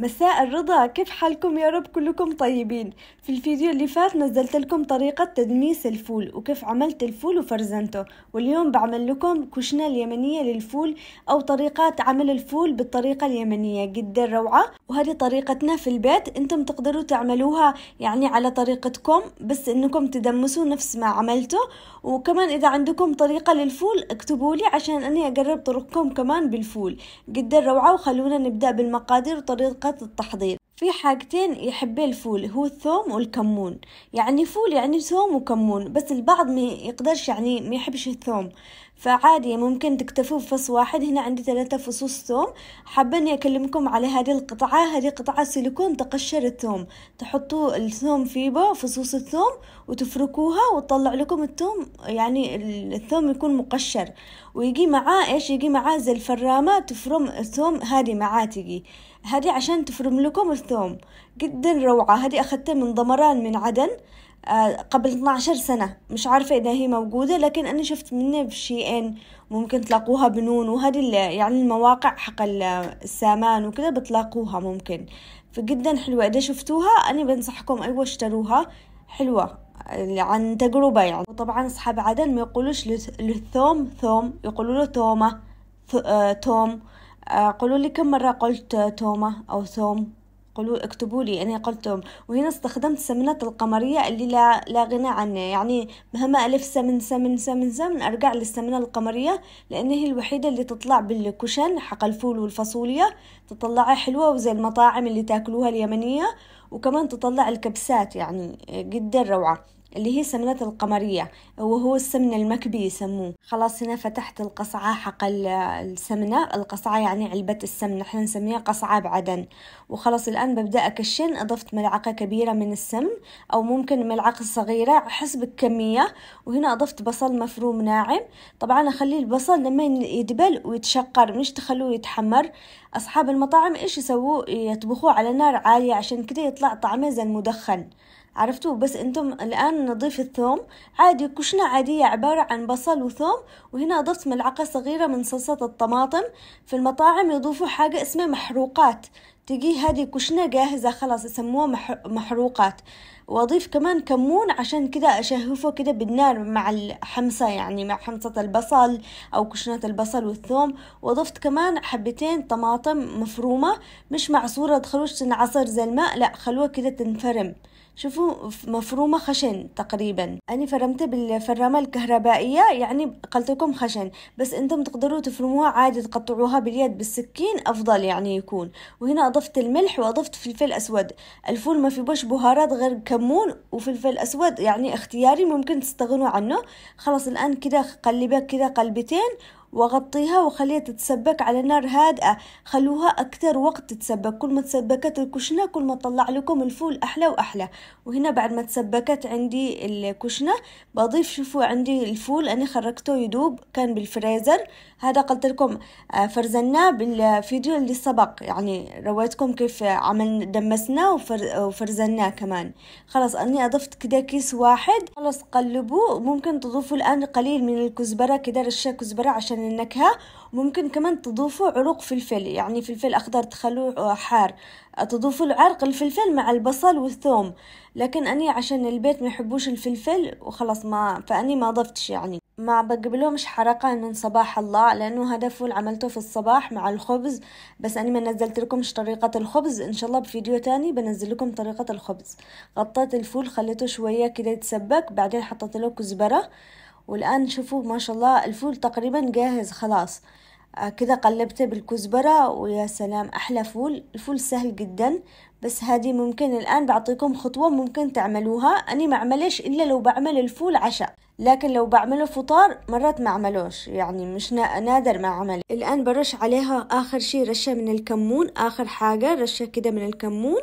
مساء الرضا كيف حالكم يا رب كلكم طيبين في الفيديو اللي فات نزلت لكم طريقة تدميس الفول وكيف عملت الفول وفرزنته واليوم بعمل لكم كشنة اليمنية للفول أو طريقات عمل الفول بالطريقة اليمنية جدا روعة وهذه طريقتنا في البيت انتم تقدروا تعملوها يعني على طريقتكم بس انكم تدمسوا نفس ما عملته وكمان اذا عندكم طريقة للفول اكتبوا لي عشان اني اقرب طرقكم كمان بالفول جدا روعة وخلونا نبدأ بالمقادير وطريقة خطوات التحضير في حاجتين يحبي الفول هو الثوم والكمون يعني فول يعني ثوم وكمون بس البعض ما يقدرش يعني ما يحبش الثوم فعادي ممكن تكتفوا بفص واحد هنا عندي ثلاثة فصوص ثوم حابة اني اكلمكم على هذه القطعة هذه قطعة سيليكون تقشر الثوم تحطوا الثوم فيبه فصوص الثوم وتفركوها وتطلع لكم الثوم يعني الثوم يكون مقشر ويجي معاه ايش يجي معاه زي الفرامة تفرم الثوم هذه معاه تجي هذه عشان تفرم لكم الثوم جدا روعة هذه اخذتها من ضمران من عدن آه، قبل 12 سنة مش عارفة إذا هي موجودة لكن أنا شفت منها بشي إن ممكن تلاقوها بنون وهذه يعني المواقع حق السامان وكذا بتلاقوها ممكن فجدا حلوة إذا شفتوها أنا بنصحكم أيوة اشتروها حلوة عن تجربة يعني وطبعا أصحاب عدن ما يقولوش للثوم ثوم يقولوا له ثومة آه، ثوم آه، قولوا لي كم مرة قلت ثومه أو ثوم قولوا اكتبوا لي أنا قلتهم وهنا استخدمت سمنات القمرية اللي لا, لا غنى عنها يعني مهما ألف سمن سمن سمن سمن أرجع للسمنة القمرية لأن هي الوحيدة اللي تطلع بالكوشن حق الفول والفاصوليا تطلعها حلوة وزي المطاعم اللي تاكلوها اليمنية وكمان تطلع الكبسات يعني جدا روعة اللي هي سمنة القمرية وهو السمن المكبي يسموه خلاص هنا فتحت القصعة حق السمنة القصعة يعني علبة السمن احنا نسميها قصعة بعدن وخلاص الآن ببدأ أكشن أضفت ملعقة كبيرة من السمن أو ممكن ملعقة صغيرة حسب الكمية وهنا أضفت بصل مفروم ناعم طبعا أخلي البصل لما يدبل ويتشقر مش تخلوه يتحمر أصحاب المطاعم إيش يسووا يطبخوه على نار عالية عشان كده يطلع طعمه زي المدخن عرفتوا بس انتم الان نضيف الثوم عادي كشنة عادية عبارة عن بصل وثوم وهنا اضفت ملعقة صغيرة من صلصة الطماطم في المطاعم يضيفوا حاجة اسمها محروقات تجي هذه كشنة جاهزة خلاص يسموها محروقات واضيف كمان كمون عشان كده اشهفه كده بالنار مع الحمصة يعني مع حمصة البصل او كشنة البصل والثوم واضفت كمان حبتين طماطم مفرومة مش معصورة تخلوش تنعصر زي الماء لا خلوها كده تنفرم شوفوا مفرومة خشن تقريبا أنا فرمت بالفرامة الكهربائية يعني قلت لكم خشن بس أنتم تقدروا تفرموها عادي تقطعوها باليد بالسكين أفضل يعني يكون وهنا أضفت الملح وأضفت فلفل أسود الفول ما في بوش بهارات غير كمون وفلفل أسود يعني اختياري ممكن تستغنوا عنه خلاص الآن كده قلبة كده قلبتين وغطيها وخليها تتسبك على نار هادئة خلوها أكثر وقت تتسبك كل ما تسبكت الكشنة كل ما طلع لكم الفول أحلى وأحلى وهنا بعد ما تسبكت عندي الكشنة بضيف شوفوا عندي الفول أنا خرجته يدوب كان بالفريزر هذا قلت لكم آه، فرزناه بالفيديو اللي سبق يعني رويتكم كيف عمل دمسناه وفرزناه كمان خلاص أني أضفت كده كيس واحد خلاص قلبوه ممكن تضيفوا الآن قليل من الكزبرة كده رشة كزبرة عشان عشان النكهة ممكن كمان تضيفوا عروق فلفل يعني فلفل أخضر تخلوه آه، حار تضيفوا له عرق الفلفل مع البصل والثوم لكن أني عشان البيت ما يحبوش الفلفل وخلاص ما فأني ما ضفتش يعني ما مش حرقة من صباح الله لأنه هذا فول عملته في الصباح مع الخبز بس أنا ما نزلت لكمش طريقة الخبز إن شاء الله بفيديو تاني بنزل لكم طريقة الخبز غطيت الفول خليته شوية كده يتسبك بعدين حطيت له كزبرة والآن شوفوا ما شاء الله الفول تقريبا جاهز خلاص آه، كذا قلبته بالكزبرة ويا سلام أحلى فول الفول سهل جدا بس هذه ممكن الآن بعطيكم خطوة ممكن تعملوها أنا ما عملش إلا لو بعمل الفول عشاء لكن لو بعمله فطار مرات ما عملوش يعني مش نادر ما عمل الآن برش عليها آخر شي رشة من الكمون آخر حاجة رشة كده من الكمون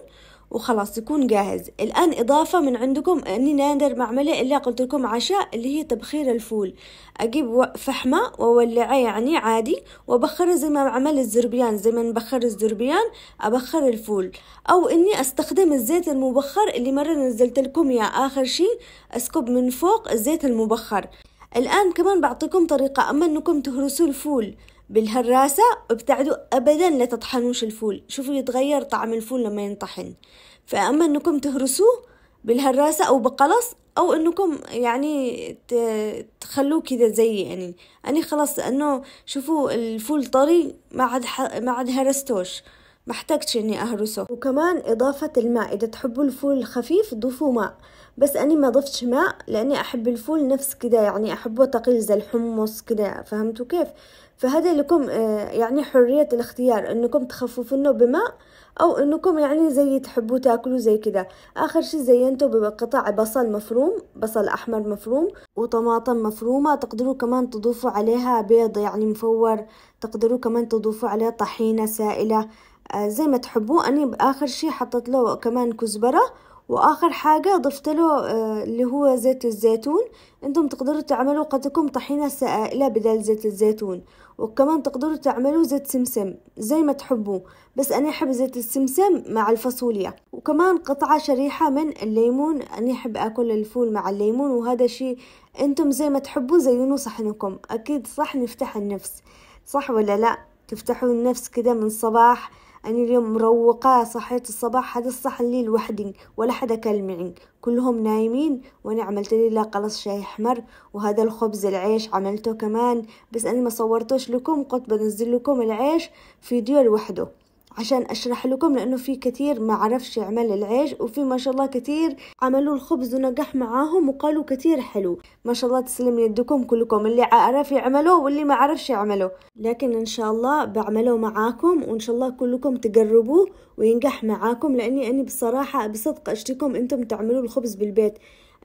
وخلاص يكون جاهز الآن إضافة من عندكم أني نادر ما أعمله إلا قلت لكم عشاء اللي هي تبخير الفول أجيب فحمة وأولعه يعني عادي وبخر زي ما عمل الزربيان زي ما نبخر الزربيان أبخر الفول أو إني أستخدم الزيت المبخر اللي مرة نزلت لكم يا آخر شي أسكب من فوق الزيت المبخر الآن كمان بعطيكم طريقة أما أنكم تهرسوا الفول بالهراسة ابتعدوا أبدا لا تطحنوش الفول شوفوا يتغير طعم الفول لما ينطحن فأما أنكم تهرسوه بالهراسة أو بقلص أو أنكم يعني تخلوه كذا زي يعني أنا خلاص لأنه شوفوا الفول طري ما عاد ما عاد هرستوش ما احتاجتش اني اهرسه وكمان اضافة الماء اذا تحبوا الفول الخفيف ضيفوا ماء بس اني ما ضفتش ماء لاني احب الفول نفس كده يعني احبه ثقيل زي الحمص كده فهمتوا كيف فهذا لكم آه، يعني حرية الاختيار انكم تخففونه بماء او انكم يعني زي تحبوا تاكلوا زي كده اخر شي زينته بقطع بصل مفروم بصل احمر مفروم وطماطم مفرومة تقدروا كمان تضيفوا عليها بيض يعني مفور تقدروا كمان تضيفوا عليها طحينة سائلة زي ما تحبوا أنا بآخر شي حطيت له كمان كزبرة وآخر حاجة ضفت له آه، اللي هو زيت الزيتون انتم تقدروا تعملوا قدكم طحينة سائلة بدل زيت الزيتون وكمان تقدروا تعملوا زيت سمسم زي ما تحبوا بس أنا أحب زيت السمسم مع الفاصوليا وكمان قطعة شريحة من الليمون أنا أحب أكل الفول مع الليمون وهذا شي انتم زي ما تحبوا زينوا صحنكم أكيد صح نفتح النفس صح ولا لا تفتحوا النفس كده من الصباح أنا اليوم مروقة صحيت الصباح هذا الصح اللي لوحدي ولا حدا كلمني كلهم نايمين وأنا عملت لي لا قلص شاي أحمر وهذا الخبز العيش عملته كمان بس أنا ما صورتوش لكم قلت بنزل لكم العيش فيديو لوحده عشان أشرح لكم لأنه في كثير ما عرفش يعمل العيش وفي ما شاء الله كثير عملوا الخبز ونجح معاهم وقالوا كثير حلو ما شاء الله تسلم يدكم كلكم اللي عرف يعمله واللي ما عرفش يعمله لكن إن شاء الله بعمله معاكم وإن شاء الله كلكم تجربوه وينجح معاكم لأني اني بصراحة بصدق أشتكم أنتم تعملوا الخبز بالبيت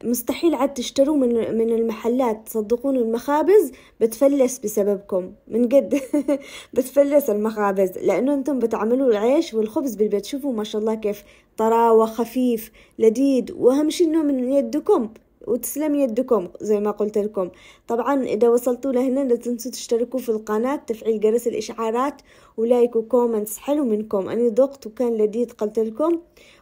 مستحيل عاد تشتروا من من المحلات تصدقون المخابز بتفلس بسببكم من قد بتفلس المخابز لانه انتم بتعملوا العيش والخبز بالبيت شوفوا ما شاء الله كيف طراوه خفيف لذيذ واهم شيء انه من يدكم وتسلم يدكم زي ما قلت لكم طبعا اذا وصلتوا لهنا لا تنسوا تشتركوا في القناة تفعيل جرس الاشعارات ولايك وكومنتس حلو منكم اني ذقت وكان لذيذ قلت لكم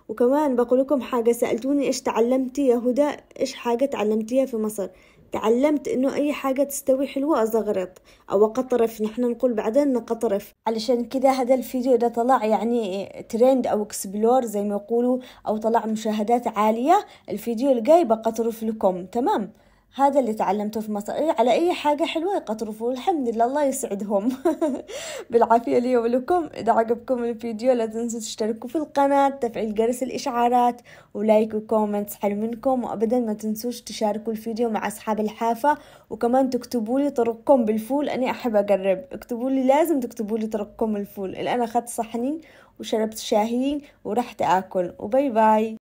وكمان بقول لكم حاجة سألتوني إيش تعلمتي يا هدى إيش حاجة تعلمتيها في مصر تعلمت إنه أي حاجة تستوي حلوة أزغرط أو أقطرف نحن نقول بعدين نقطرف علشان كده هذا الفيديو إذا طلع يعني ترند أو اكسبلور زي ما يقولوا أو طلع مشاهدات عالية الفيديو الجاي بقطرف لكم تمام هذا اللي تعلمته في مصر إيه على أي حاجة حلوة يقطرفوا الحمد لله الله يسعدهم بالعافية لي ولكم إذا عجبكم الفيديو لا تنسوا تشتركوا في القناة تفعيل جرس الإشعارات ولايك وكومنت حلو منكم وأبدا ما تنسوش تشاركوا الفيديو مع أصحاب الحافة وكمان تكتبوا لي طرقكم بالفول أنا أحب أقرب اكتبوا لي لازم تكتبوا لي طرقكم الفول الآن أخذت صحنين وشربت شاهين ورحت آكل وباي باي